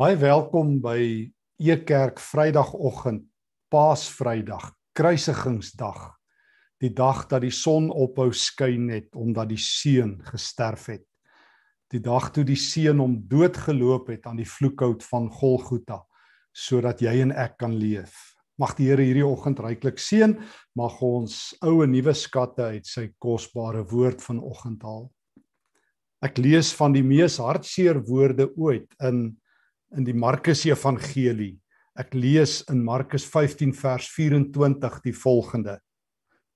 Baie welkom by Ekerk Vrydagoggend, Paasvrydag, Kruisigingsdag, die dag dat die son ophou skyn het omdat die seun gesterf het. Die dag toe die seun hom doodgeloop het aan die vloekhout van Golgotha sodat jy en ek kan leef. Mag die Here hierdie oggend ryklik seën, mag ons ou en nuwe skatte uit sy kosbare woord vanoggend haal. Ek lees van die mees hartseer woorde ooit in in die Markus Evangelie. Ek lees in Markus 15 vers 24 die volgende.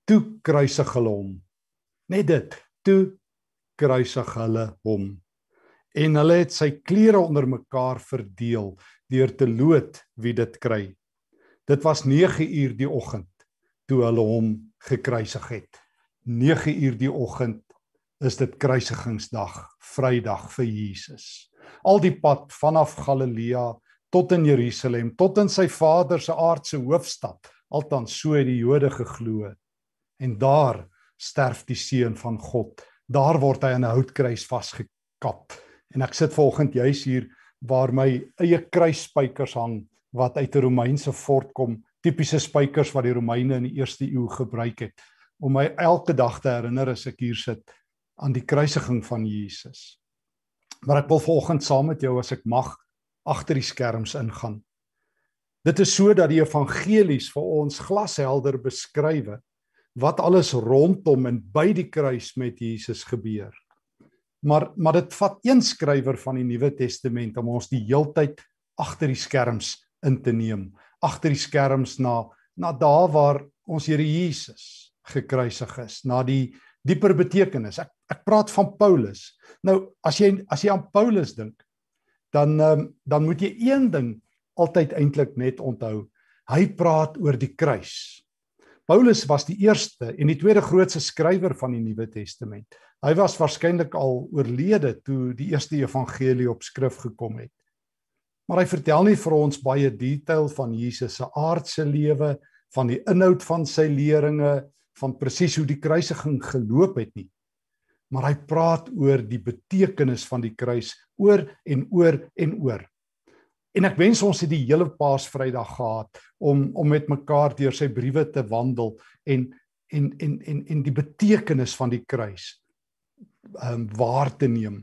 Toe kruisig hulle hom. Net dit, toe kruisig hulle hom. En hulle het sy klere onder mekaar verdeel deur te loot wie dit kry. Dit was 9 uur die oggend toe hulle hom gekruisig het. 9 uur die oggend is dit kruisigingsdag, Vrydag vir Jesus al die pad vanaf Galilea tot in Jerusalem, tot in sy vader se aardse hoofstad, althans so het die Jode geglo. En daar sterf die seun van God. Daar word hy aan 'n houtkruis vasgekap. En ek sit volgens juis hier waar my eie kruisspykers hang wat uit 'n Romeinse fort kom, tipiese spykers wat die Romeine in die eerste eeu gebruik het om my elke dag te herinner as ek hier sit aan die kruisiging van Jesus maar ek wil volgens saam met jou as ek mag agter die skerms ingaan. Dit is sodat die evangelies vir ons glashelder beskryf wat alles rondom en by die kruis met Jesus gebeur. Maar maar dit vat een skrywer van die Nuwe Testament om ons die heeltyd agter die skerms in te neem, agter die skerms na na daar waar ons Here Jesus gekruisig is, na die dieper betekenis. Ek ek praat van Paulus. Nou as jy as jy aan Paulus dink, dan um, dan moet jy een ding altyd eintlik net onthou. Hy praat oor die kruis. Paulus was die eerste en die tweede grootste skrywer van die Nuwe Testament. Hy was waarskynlik al oorlede toe die eerste evangelie op skrif gekom het. Maar hy vertel nie vir ons baie detail van Jesus se aardse lewe, van die inhoud van sy leringe, van presies hoe die kruisiging geloop het nie. Maar hy praat oor die betekenis van die kruis oor en oor en oor. En ek wens ons het die hele Paasvrydag gehad om om met mekaar deur sy briewe te wandel en en en en en die betekenis van die kruis um waar te neem.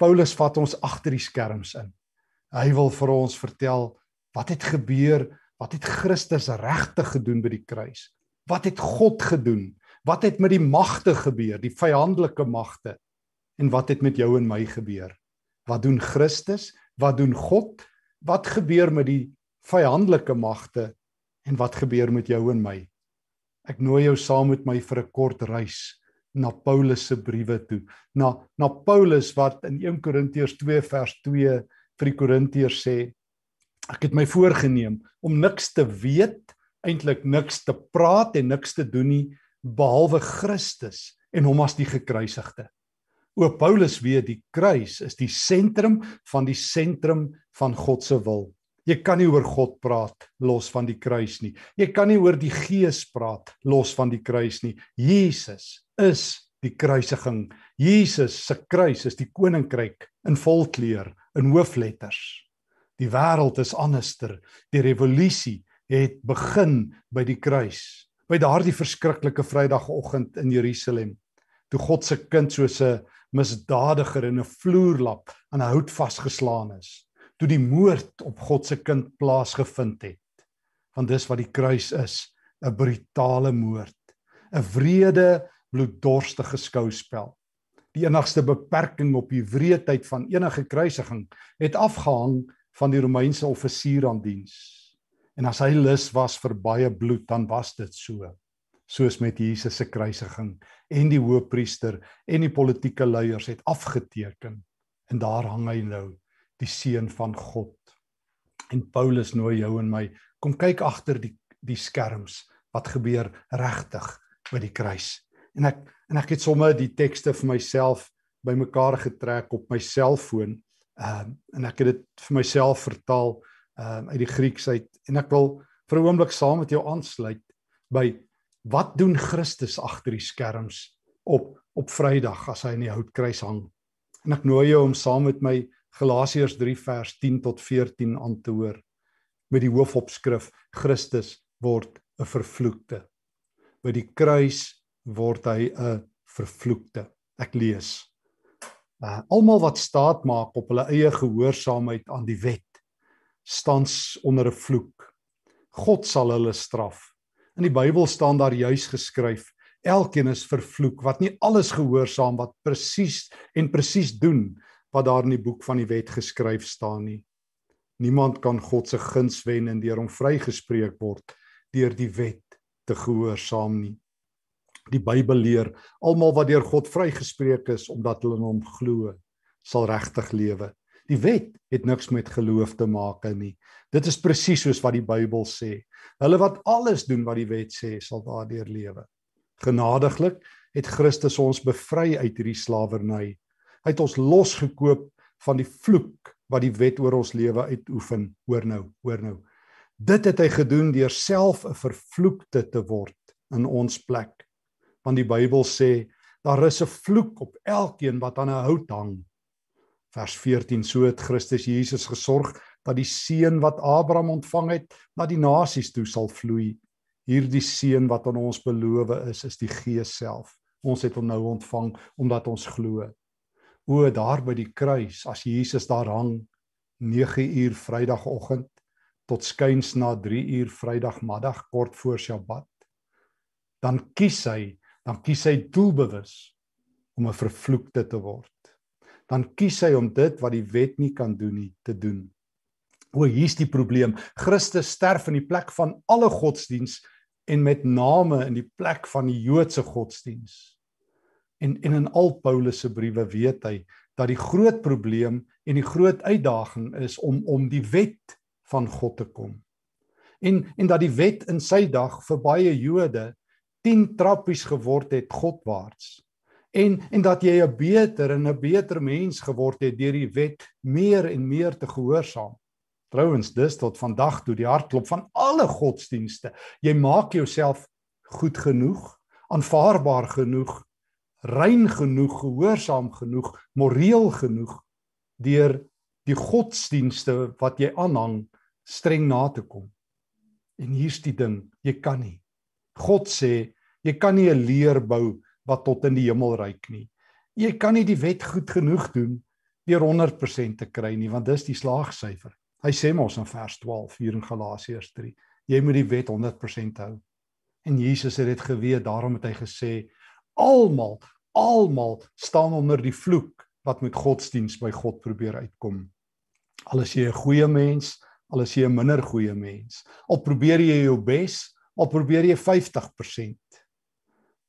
Paulus vat ons agter die skerms in. Hy wil vir ons vertel wat het gebeur, wat het Christus regtig gedoen by die kruis? wat het God gedoen? Wat het met die magte gebeur, die vyandelike magte? En wat het met jou en my gebeur? Wat doen Christus? Wat doen God? Wat gebeur met die vyandelike magte? En wat gebeur met jou en my? Ek nooi jou saam met my vir 'n kort reis na Paulus se briewe toe. Na na Paulus wat in 1 Korintiërs 2 vers 2 vir die Korintiërs sê: Ek het my voorgenem om niks te weet eintlik niks te praat en niks te doen nie behalwe Christus en hom as die gekruisigde. O Paulus weet die kruis is die sentrum van die sentrum van God se wil. Jy kan nie oor God praat los van die kruis nie. Jy kan nie oor die Gees praat los van die kruis nie. Jesus is die kruisiging. Jesus se kruis is die koninkryk in volkleur, in hoofletters. Die wêreld is anderster. Die revolusie het begin by die kruis, by daardie verskriklike Vrydagoggend in Jerusalem, toe God se kind soos 'n misdadiger in 'n vloerlap aan 'n hout vasgeslaan is, toe die moord op God se kind plaasgevind het. Want dis wat die kruis is, 'n brutale moord, 'n wrede, bloeddorstige skouspel. Die enigste beperking op die wreedheid van enige kruisiging het afgehang van die Romeinse offisier aan diens. En as hy lus was vir baie bloed, dan was dit so. Soos met Jesus se kruisiging en die hoofpriester en die politieke leiers het afgeteken en daar hang hy nou, die seun van God. En Paulus nooi jou en my, kom kyk agter die die skerms wat gebeur regtig by die kruis. En ek en ek het sommer die tekste vir myself bymekaar getrek op my selfoon. Ehm uh, en ek het dit vir myself vertaal um, uit die Grieks uit en ek wil vir 'n oomblik saam met jou aansluit by wat doen Christus agter die skerms op op Vrydag as hy in die houtkruis hang. En ek nooi jou om saam met my Galasiërs 3 vers 10 tot 14 aan te hoor met die hoofopskrif Christus word 'n vervloekte. By die kruis word hy 'n vervloekte. Ek lees. Uh, almal wat staat maak op hulle eie gehoorsaamheid aan die wet stans onder 'n vloek. God sal hulle straf. In die Bybel staan daar juis geskryf: Elkeen is vervloek wat nie alles gehoorsaam wat presies en presies doen wat daar in die boek van die wet geskryf staan nie. Niemand kan God se guns wen en deur hom vrygespreek word deur die wet te gehoorsaam nie. Die Bybel leer almal wat deur God vrygespreek is omdat hulle in hom glo, sal regtig lewe. Die wet het niks met geloof te maak nie. Dit is presies soos wat die Bybel sê. Hulle wat alles doen wat die wet sê, sal daardeur lewe. Genadiglik het Christus ons bevry uit hierdie slawerny. Hy het ons losgekoop van die vloek wat die wet oor ons lewe uitoefen. Hoor nou, hoor nou. Dit het hy gedoen deur self 'n vervloekte te word in ons plek. Want die Bybel sê daar is 'n vloek op elkeen wat aan 'n hout hang. Vers 14: So het Christus Jesus gesorg dat die seën wat Abraham ontvang het, na die nasies toe sal vloei. Hierdie seën wat aan ons beloof is, is die Gees self. Ons het hom nou ontvang omdat ons glo. O, daar by die kruis, as Jesus daar hang 9 uur Vrydagoggend tot skuins na 3 uur Vrydagmiddag kort voor Sabbat, dan kies hy, dan kies hy doelbewus om 'n vervloekte te word dan kies hy om dit wat die wet nie kan doen nie te doen. O, hier's die probleem. Christus sterf in die plek van alle godsdiens en met name in die plek van die Joodse godsdiens. En en in al Paulus se briewe weet hy dat die groot probleem en die groot uitdaging is om om die wet van God te kom. En en dat die wet in sy dag vir baie Jode 10 trappies geword het Godwaarts en en dat jy 'n beter en 'n beter mens geword het deur die wet meer en meer te gehoorsaam. Trouwens, dis tot vandag toe die hartklop van alle godsdienste. Jy maak jouself goed genoeg, aanvaarbaar genoeg, rein genoeg, gehoorsaam genoeg, moreel genoeg deur die godsdienste wat jy aanhang streng na te kom. En hier's die ding, jy kan nie. God sê, jy kan nie 'n leer bou nie wat tot in die hemel reik nie. Jy kan nie die wet goed genoeg doen deur 100% te kry nie, want dis die slaagsyfer. Hy sê mos in vers 12 hier in Galasiërs 3, jy moet die wet 100% hou. En Jesus het dit geweet, daarom het hy gesê almal, almal staan onder die vloek wat met godsdiens by God probeer uitkom. Al is jy 'n goeie mens, al is jy 'n minder goeie mens, al probeer jy jou bes, al probeer jy 50%,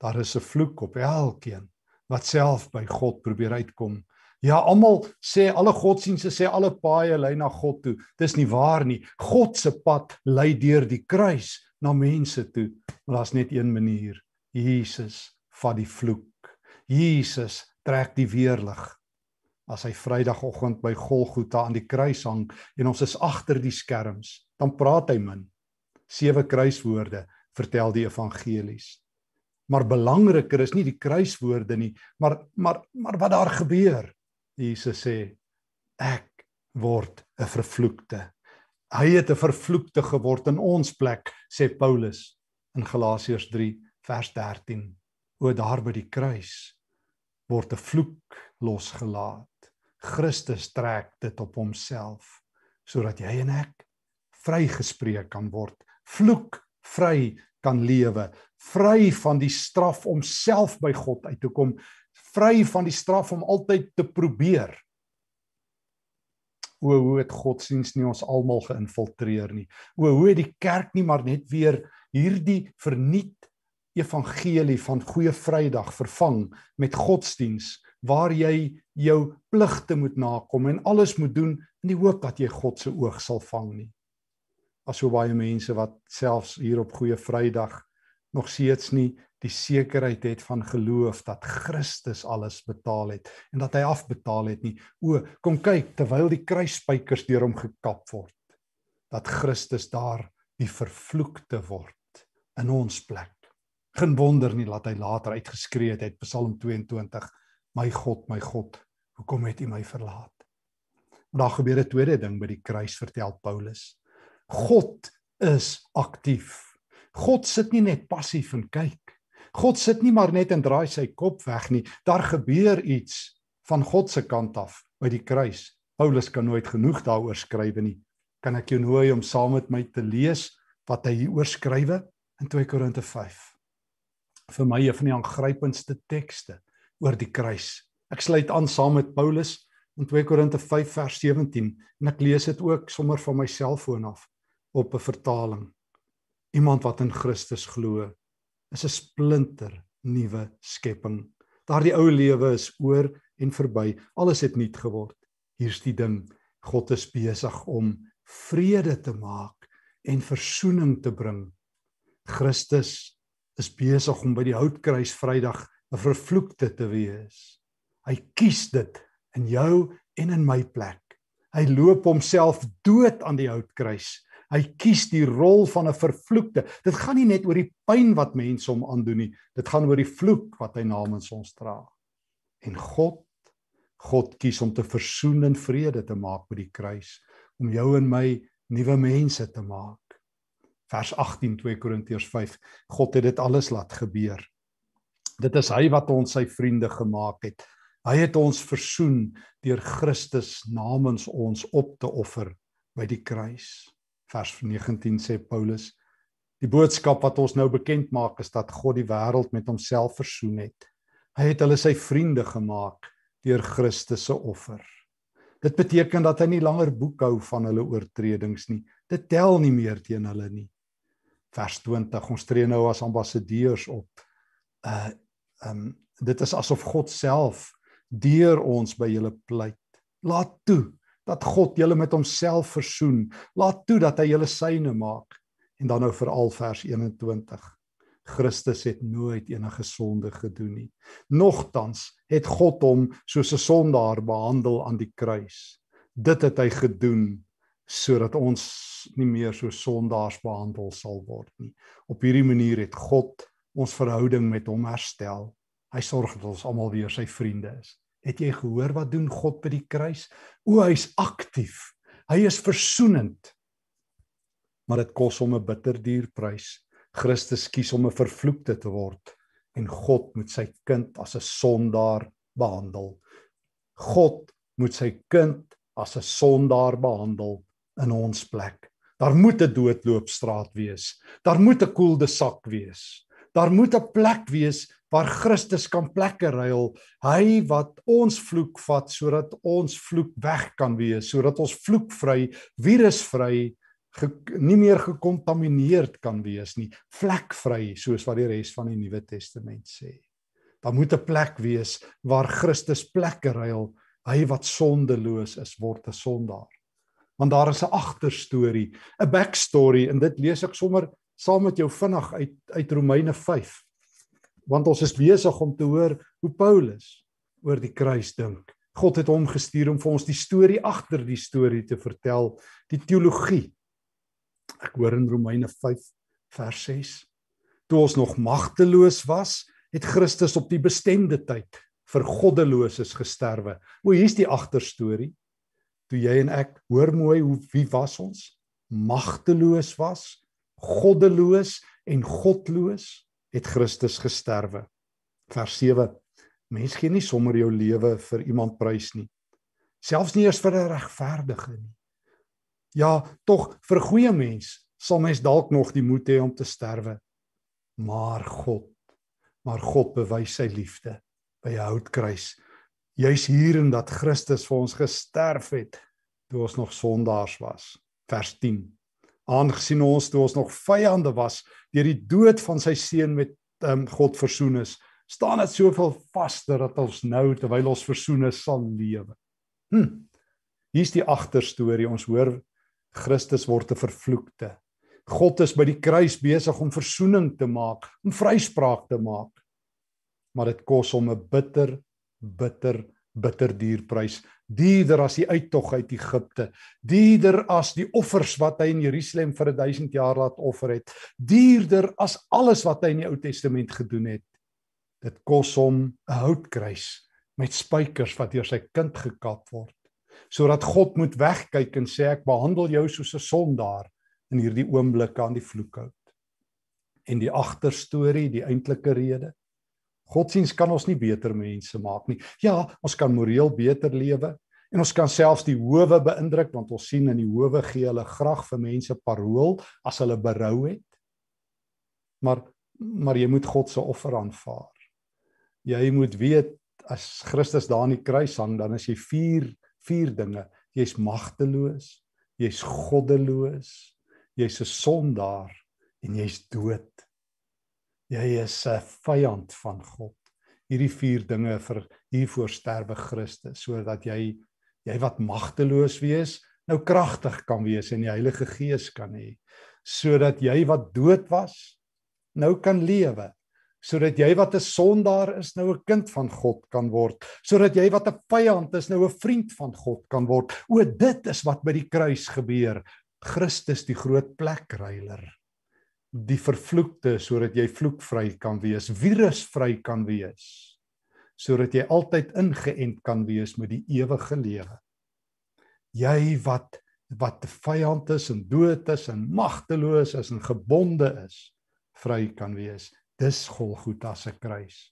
daar is 'n vloek op elkeen wat self by God probeer uitkom. Ja, almal sê alle godsdienste sê alle paaie lei na God toe. Dis nie waar nie. God se pad lei deur die kruis na mense toe. Maar daar's net een manier. Jesus vat die vloek. Jesus trek die weerlig. As hy Vrydagoggend by Golgotha aan die kruis hang en ons is agter die skerms, dan praat hy min. Sewe kruiswoorde vertel die evangelies. Maar belangriker is nie die kruiswoorde nie, maar maar maar wat daar gebeur. Jesus sê ek word 'n vervloekte. Hy het 'n vervloekte geword in ons plek, sê Paulus in Galasiërs 3 vers 13. O daar by die kruis word 'n vloek losgelaat. Christus trek dit op homself sodat jy en ek vrygespreek kan word, vloek vry kan lewe vry van die straf om self by God uit te kom, vry van die straf om altyd te probeer. O hoe het godsdiens nie ons almal geïnfiltreer nie. O hoe het die kerk nie maar net weer hierdie verniet evangelie van goeie Vrydag vervang met godsdiens waar jy jou pligte moet nakom en alles moet doen in die hoop dat jy God se oog sal vang nie. Daar's so baie mense wat selfs hier op goeie Vrydag nog steeds nie die sekerheid het van geloof dat Christus alles betaal het en dat hy afbetaal het nie. O, kom kyk terwyl die kruisspykers deur hom gekap word dat Christus daar die vervloekte word in ons plek. Geen wonder nie dat hy later uitgeskree het Psalm 22, my God, my God, hoekom het U my verlaat? Maar daar gebeur 'n tweede ding by die kruis vertel Paulus. God is aktief God sit nie net passief en kyk. God sit nie maar net en draai sy kop weg nie. Daar gebeur iets van God se kant af by die kruis. Paulus kan nooit genoeg daaroor skrywe nie. Kan ek jou nooi om saam met my te lees wat hy hier oorskrywe in 2 Korinte 5. Vir my een van die aangrypendste tekste oor die kruis. Ek sluit aan saam met Paulus in 2 Korinte 5 vers 17 en ek lees dit ook sommer van my selfoon af op 'n vertaling iemand wat in Christus glo, is 'n splinter nuwe skepping. Daardie ou lewe is oor en verby. Alles het nuut geword. Hier's die ding. God is besig om vrede te maak en versoening te bring. Christus is besig om by die houtkruis Vrydag 'n vervloekte te wees. Hy kies dit in jou en in my plek. Hy loop homself dood aan die houtkruis Hy kies die rol van 'n vervloekte. Dit gaan nie net oor die pyn wat mense hom aandoen nie. Dit gaan oor die vloek wat hy namens ons dra. En God God kies om te versoen en vrede te maak by die kruis om jou en my nuwe mense te maak. Vers 18 2 Korintiërs 5. God het dit alles laat gebeur. Dit is hy wat ons sy vriende gemaak het. Hy het ons versoen deur Christus namens ons op te offer by die kruis vers 19 sê Paulus die boodskap wat ons nou bekend maak is dat God die wêreld met homself versoen het. Hy het hulle sy vriende gemaak deur Christus se offer. Dit beteken dat hy nie langer boekhou van hulle oortredings nie. Dit tel nie meer teen hulle nie. Vers 20 ons tree nou as ambassadeurs op. Uh um dit is asof God self deur ons by julle pleit. Laat toe dat God julle met homself versoen. Laat toe dat hy julle syne maak. En dan nou veral vers 21. Christus het nooit enige sonde gedoen nie. Nogtans het God hom soos 'n sondaar behandel aan die kruis. Dit het hy gedoen sodat ons nie meer so sondaars behandel sal word nie. Op hierdie manier het God ons verhouding met hom herstel. Hy sorg dat ons almal weer sy vriende is. Het jy gehoor wat doen God by die kruis? O, hy's aktief. Hy is versoenend. Maar dit kos hom 'n bitterduur prys. Christus kies om 'n vervloekte te word en God moet sy kind as 'n sondaar behandel. God moet sy kind as 'n sondaar behandel in ons plek. Daar moet 'n doodloopstraat wees. Daar moet 'n koelde sak wees. Daar moet 'n plek wees waar Christus kan plekke ruil. Hy wat ons vloek vat sodat ons vloek weg kan wees, sodat ons vloekvry, virusvry, nie meer gekontamineerd kan wees nie, vlekvry soos wat die res van die Nuwe Testament sê. Daar moet 'n plek wees waar Christus plekke ruil. Hy wat sondeloos is, word 'n sondaar. Want daar is 'n agterstorie, 'n backstory en dit lees ek sommer saam met jou vinnig uit uit Romeine 5 want ons is besig om te hoor hoe Paulus oor die kruis dink. God het hom gestuur om vir ons die storie agter die storie te vertel, die teologie. Ek hoor in Romeine 5 vers 6: Toe ons nog magteloos was, het Christus op die bestemde tyd vir goddeloses gesterwe. O, hier's die agterstorie. Toe jy en ek, hoor mooi hoe wie was ons? Magteloos was, goddeloos en godloos het Christus gesterwe. Vers 7. Mens gee nie sommer jou lewe vir iemand prys nie. Selfs nie eers vir 'n regverdige nie. Ja, tog vir 'n goeie mens sal mens dalk nog die moed hê om te sterwe. Maar God, maar God bewys sy liefde by die houtkruis. Juis hierin dat Christus vir ons gesterf het toe ons nog sondaars was. Vers aangesien ons toe ons nog vyande was deur die dood van sy seun met um, God versoen is staan dit soveel vaster dat ons nou terwyl ons versoen is sal lewe. Hm. Hier's die agterstorie. Ons hoor Christus word 'n vervloekte. God is by die kruis besig om versoening te maak, om vryspraak te maak. Maar dit kos hom 'n bitter bitter bitterduur prys dierder as die uittog uit Egipte dierder as die offers wat hy in Jerusalem vir 1000 jaar laat offer het dierder as alles wat hy in die Ou Testament gedoen het dit kos hom 'n houtkruis met spykers wat deur sy kind gekap word sodat God moet wegkyk en sê ek behandel jou soos 'n sondaar in hierdie oomblik aan die vloekhout en die agterstorie die eintlike rede Godsiens kan ons nie beter mense maak nie. Ja, ons kan moreel beter lewe en ons kan selfs die howe beïndruk want ons sien in die howe gee hulle graag vir mense parool as hulle berou het. Maar maar jy moet God se offer aanvaar. Jy moet weet as Christus daar aan die kruis hang, dan is jy vier vier dinge. Jy's magteloos, jy's goddeloos, jy's 'n sondaar en jy's dood jy is 'n vyand van God. Hierdie vier dinge vir hiervoor sterwe Christus sodat jy jy wat magteloos wees nou kragtig kan wees en die Heilige Gees kan hê sodat jy wat dood was nou kan lewe sodat jy wat 'n sondaar is nou 'n kind van God kan word sodat jy wat 'n vyand is nou 'n vriend van God kan word o dit is wat by die kruis gebeur Christus die groot plekruiler die vervloekte sodat jy vloekvry kan wees, virusvry kan wees, sodat jy altyd ingeënt kan wees met die ewige lewe. Jy wat wat te vyand is en dood is en magteloos is en gebonde is, vry kan wees. Dis Golgotha se kruis.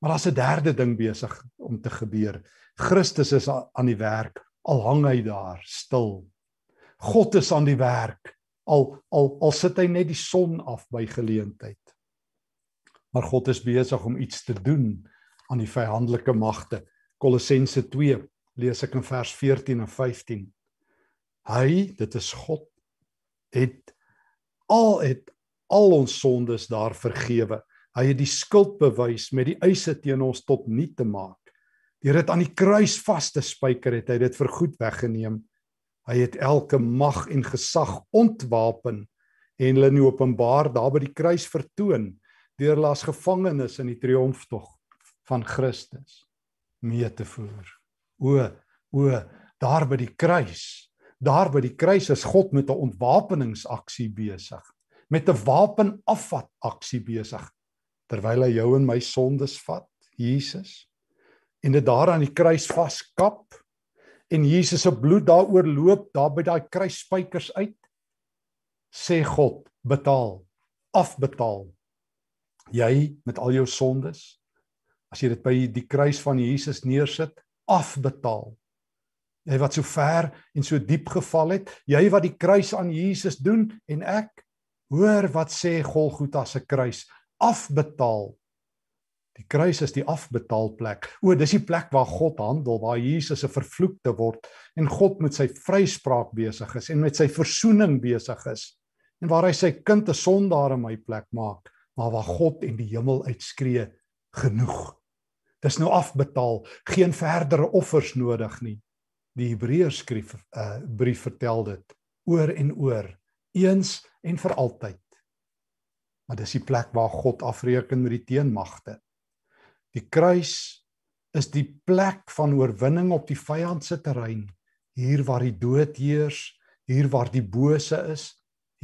Maar daar's 'n derde ding besig om te gebeur. Christus is aan die werk al hang hy daar stil. God is aan die werk al al al sit hy net die son af by geleentheid. Maar God is besig om iets te doen aan die vyandelike magte. Kolossense 2 lees ek in vers 14 en 15. Hy, dit is God het al het al ons sondes daar vergewe. Hy het die skuld bewys met die eise teen ons tot niet te maak. Deur dit aan die kruis vas te spyker het hy dit vir goed weggeneem. Hy het elke mag en gesag ontwapen en hulle in openbaar daar by die kruis vertoon deur hulle as gevangenes in die triomftog van Christus mee te voer. O o daar by die kruis daar by die kruis is God met 'n ontwapeningsaksie besig met 'n wapenafvat aksie besig terwyl hy jou en my sondes vat Jesus en dit daar aan die kruis vaskap en Jesus se bloed daaroor loop daar by daai kruisspykers uit sê God betaal afbetaal jy met al jou sondes as jy dit by die kruis van Jesus neersit afbetaal jy wat so ver en so diep geval het jy wat die kruis aan Jesus doen en ek hoor wat sê Golgotha se kruis afbetaal Die kruis is die afbetaalplek. O, dis die plek waar God handel, waar Jesus 'n vervloekte word en God met sy vryspraak besig is en met sy verzoening besig is en waar hy sy kind 'n sondaar in my plek maak, maar waar God en die hemel uitskree genoeg. Dis nou afbetaal, geen verdere offers nodig nie. Die Hebreërskrif uh, eh, brief vertel dit oor en oor, eens en vir altyd. Maar dis die plek waar God afreken met die teenmagte. Die kruis is die plek van oorwinning op die vyand se terrein, hier waar die dood heers, hier waar die bose is.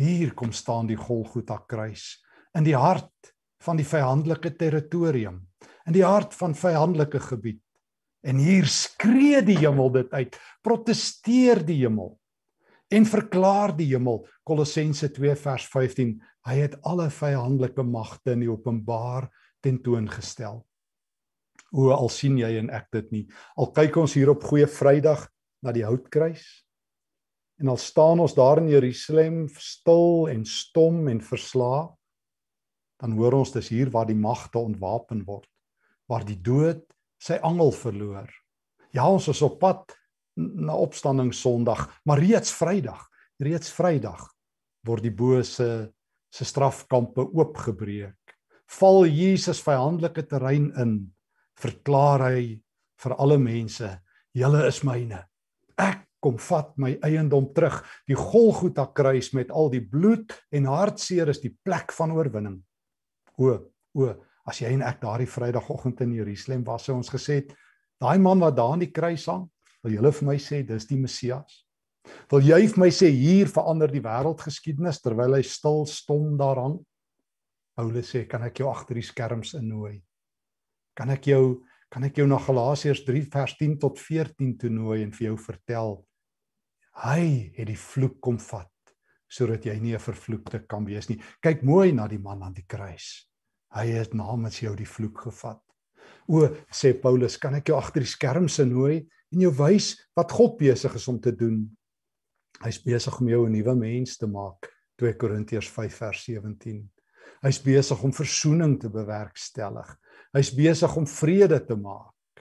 Hier kom staan die Golgotha kruis in die hart van die vyandelike territorium, in die hart van vyandelike gebied. En hier skree die hemel dit uit, protesteer die hemel en verklaar die hemel Kolossense 2 vers 15 hy het alle vyandelike magte in die openbaar tentoongestel. O al sien jy en ek dit nie. Al kyk ons hier op goeie Vrydag na die houtkruis en al staan ons daar in Jerusalem stil en stom en versla, dan hoor ons dis hier waar die magte ontwapen word, waar die dood sy angel verloor. Ja, ons is op pad na opstanding Sondag, maar reeds Vrydag, reeds Vrydag word die bose se strafkampe oopgebreek. Val Jesus vyandelike terrein in verklaar hy vir alle mense: "Julle is myne. Ek kom vat my eiendom terug. Die Golgotha kruis met al die bloed en hartseer is die plek van oorwinning." O, o, as jy en ek daardie Vrydagoggend in Jerusalem was, sou ons gesê het: "Daai man wat daar aan die kruis hang, wil julle vir my sê dis die Messias?" Wil jy vir my sê hier verander die wêreldgeskiedenis terwyl hy stil stom daar hang? Paulus sê kan ek jou agter die skerms innooi? kan ek jou kan ek jou na Galasiërs 3 vers 10 tot 14 toenooi en vir jou vertel hy het die vloek kom vat sodat jy nie 'n vervloekte kan wees nie kyk mooi na die man aan die kruis hy het namens jou die vloek gevat o sê Paulus kan ek jou agter die skerms nooi en jou wys wat God besig is om te doen hy's besig om jou 'n nuwe mens te maak 2 Korintiërs 5 vers 17 Hy's besig om verzoening te bewerkstellig. Hy's besig om vrede te maak.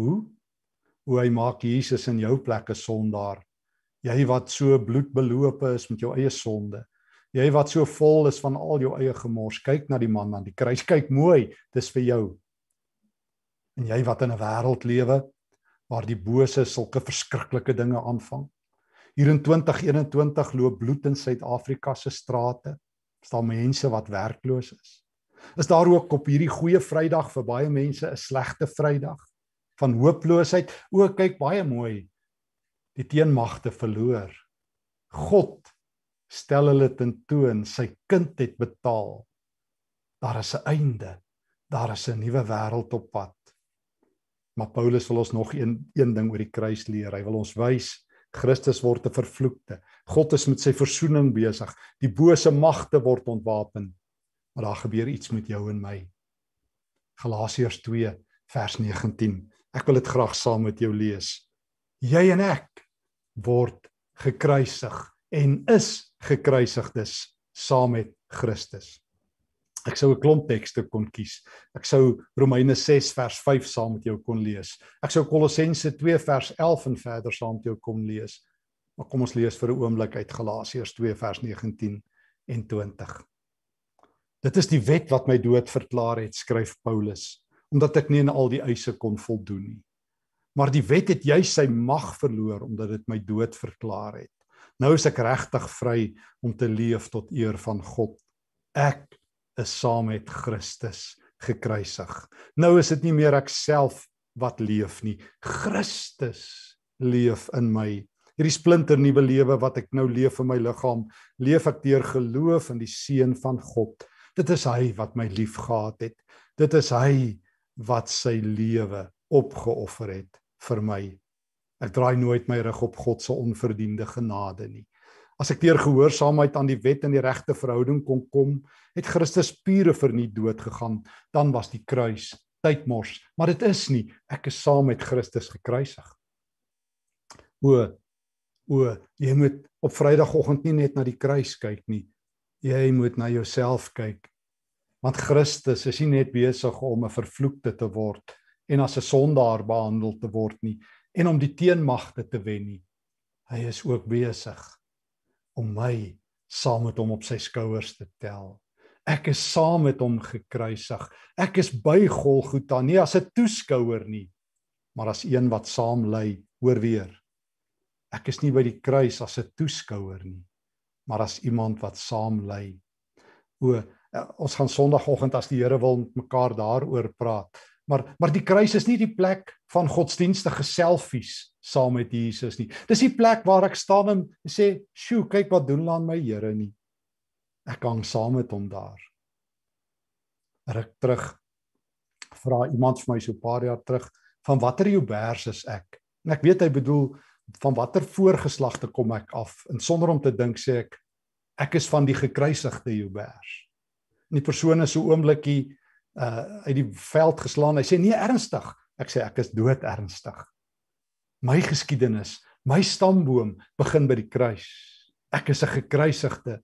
Hoe? Hoe hy maak Jesus in jou plek 'n sondaar. Jy wat so bloedbeloop is met jou eie sonde. Jy wat so vol is van al jou eie gemors. Kyk na die man aan die kruis. Kyk mooi, dis vir jou. En jy wat in 'n wêreld lewe waar die bose sulke verskriklike dinge aanvang. Hier in 2021 loop bloed in Suid-Afrika se strate. Daar staan mense wat werkloos is. Is daar ook op hierdie goeie Vrydag vir baie mense 'n slegte Vrydag van hooploosheid? O, kyk baie mooi. Die teenmagte verloor. God stel hulle ten toon, sy kind het betaal. Daar is 'n einde. Daar is 'n nuwe wêreld op pad. Maar Paulus wil ons nog een een ding oor die kruis leer. Hy wil ons wys Christus word te vervloekte. God is met sy versoening besig. Die bose magte word ontwapend maar daar gebeur iets met jou en my. Galasiërs 2 vers 19. Ek wil dit graag saam met jou lees. Jy en ek word gekruisig en is gekruisigdes saam met Christus. Ek sou 'n klomp tekste kon kies. Ek sou Romeine 6 vers 5 saam met jou kon lees. Ek sou Kolossense 2 vers 11 en verder saam met jou kon lees. Maar kom ons lees vir 'n oomblik uit Galasiërs 2 vers 19 en 20. Dit is die wet wat my dood verklaar het, skryf Paulus, omdat ek nie aan al die eise kon voldoen nie. Maar die wet het juis sy mag verloor omdat dit my dood verklaar het. Nou is ek regtig vry om te leef tot eer van God. Ek is saam met Christus gekruisig. Nou is dit nie meer ek self wat leef nie. Christus leef in my. Hierdie splinter nuwe lewe wat ek nou leef in my liggaam, leef ek deur geloof in die seun van God Dit is hy wat my liefgehad het. Dit is hy wat sy lewe opgeoffer het vir my. Ek draai nooit my rug op God se onverdiende genade nie. As ek deur gehoorsaamheid aan die wet en die regte verhouding kon kom, het Christus pure vir nie dood gegaan, dan was die kruis tydmors, maar dit is nie. Ek is saam met Christus gekruisig. O o, jy moet op Vrydagoggend nie net na die kruis kyk nie, jy moet na jouself kyk. Want Christus is nie net besig om 'n vervloekte te word en as 'n sondaar behandel te word nie en om die teenmagte te wen nie. Hy is ook besig om my saam met hom op sy skouers te tel. Ek is saam met hom gekruisig. Ek is by Golgotha nie as 'n toeskouer nie, maar as een wat saam lê, hoor weer. Ek is nie by die kruis as 'n toeskouer nie maar as iemand wat saam lê. O, eh, ons gaan Sondagoggend as die Here wil met mekaar daaroor praat. Maar maar die kruis is nie die plek van godsdienstige selfies saam met Jesus nie. Dis die plek waar ek staan en sê, "Sjoe, kyk wat doen laat my Here nie." Ek hang saam met hom daar. Ruk terug vra iemand vir my so 'n paar jaar terug van watter jou bers is ek? En ek weet hy bedoel van watter voorgeslagte kom ek af en sonder om te dink sê ek ek is van die gekruisigde Jobers. En die persoon is so oomblikkie uh uit die veld geslaan. Hy sê nee ernstig. Ek sê ek is dood ernstig. My geskiedenis, my stamboom begin by die kruis. Ek is 'n gekruisigde.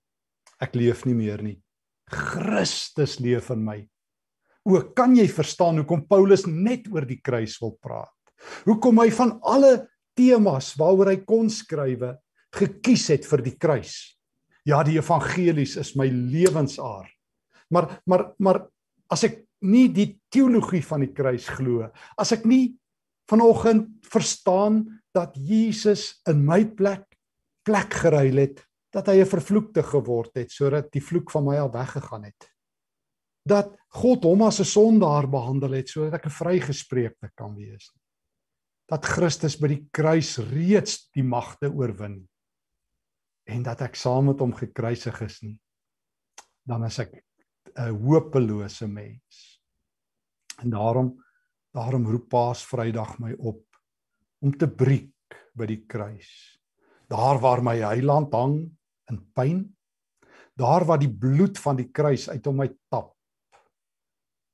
Ek leef nie meer nie. Christus leef in my. O, kan jy verstaan hoekom Paulus net oor die kruis wil praat? Hoekom hy van alle temas waaroor hy kon skrywe gekies het vir die kruis. Ja, die evangelies is my lewensaar. Maar maar maar as ek nie die teologie van die kruis glo, as ek nie vanoggend verstaan dat Jesus in my plek plek geruil het, dat hy 'n vervloekte geword het sodat die vloek van my al weggegaan het. Dat God hom as 'n sondaar behandel het sodat ek 'n vrygespreekte kan wees nie dat Christus by die kruis reeds die magte oorwin en dat ek saam met hom gekruisig is nie dan as ek 'n hopelose mens. En daarom daarom roep Paas Vrydag my op om te breek by die kruis. Daar waar my heiland hang in pyn, daar waar die bloed van die kruis uit hom uit tap,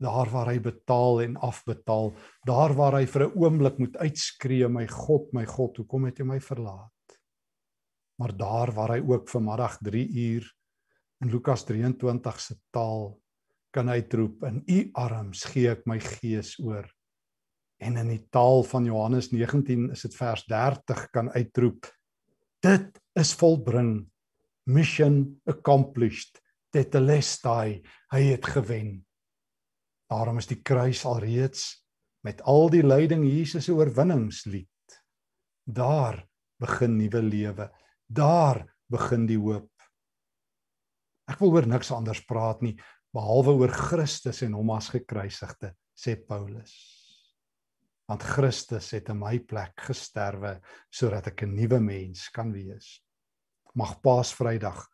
daar waar hy betaal en afbetaal, daar waar hy vir 'n oomblik moet uitskree, my God, my God, hoekom het jy my verlaat? Maar daar waar hy ook vanmiddag 3 uur in Lukas 23 se taal kan uitroep in u arms gee ek my gees oor. En in die taal van Johannes 19 is dit vers 30 kan uitroep dit is volbring. Mission accomplished. Tetelestai, hy het gewen. Daarom is die kruis alreeds met al die lyding Jesus se oorwinningslied. Daar begin nuwe lewe. Daar begin die hoop. Ek wil oor niks anders praat nie behalwe oor Christus en hom as gekruisigde, sê Paulus. Want Christus het in my plek gesterwe sodat ek 'n nuwe mens kan wees. Mag Paasvrydag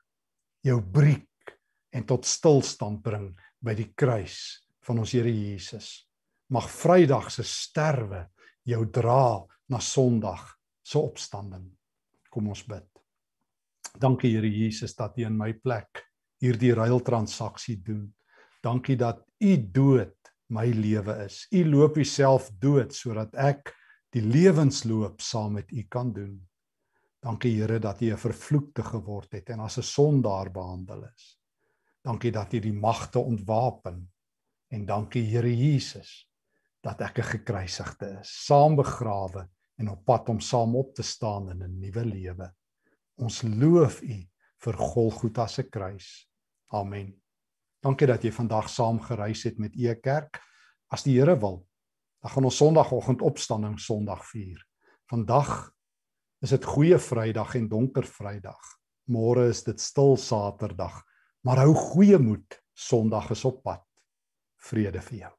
jou breek en tot stilstand bring by die kruis van ons Here Jesus. Mag Vrydag se sterwe jou dra na Sondag se opstanding. Kom ons bid. Dankie Here Jesus dat U in my plek hierdie ruiltransaksie doen. Dankie dat U dood my lewe is. U loop Uself dood sodat ek die lewensloop saam met U kan doen. Dankie Here dat U 'n vervloekte geword het en as 'n sondaar behandel is. Dankie dat U die magte ontwapen En dankie Here Jesus dat ek 'n gekruisigde is, saam begrawe en op pad om saam op te staan in 'n nuwe lewe. Ons loof U vir Golgotha se kruis. Amen. Dankie dat jy vandag saam gereis het met Ee Kerk. As die Here wil, dan gaan ons Sondagoggend opstanding Sondag vier. Vandag is dit goeie Vrydag en donker Vrydag. Môre is dit stil Saterdag, maar hou goeie moed. Sondag is op pad. Fred är för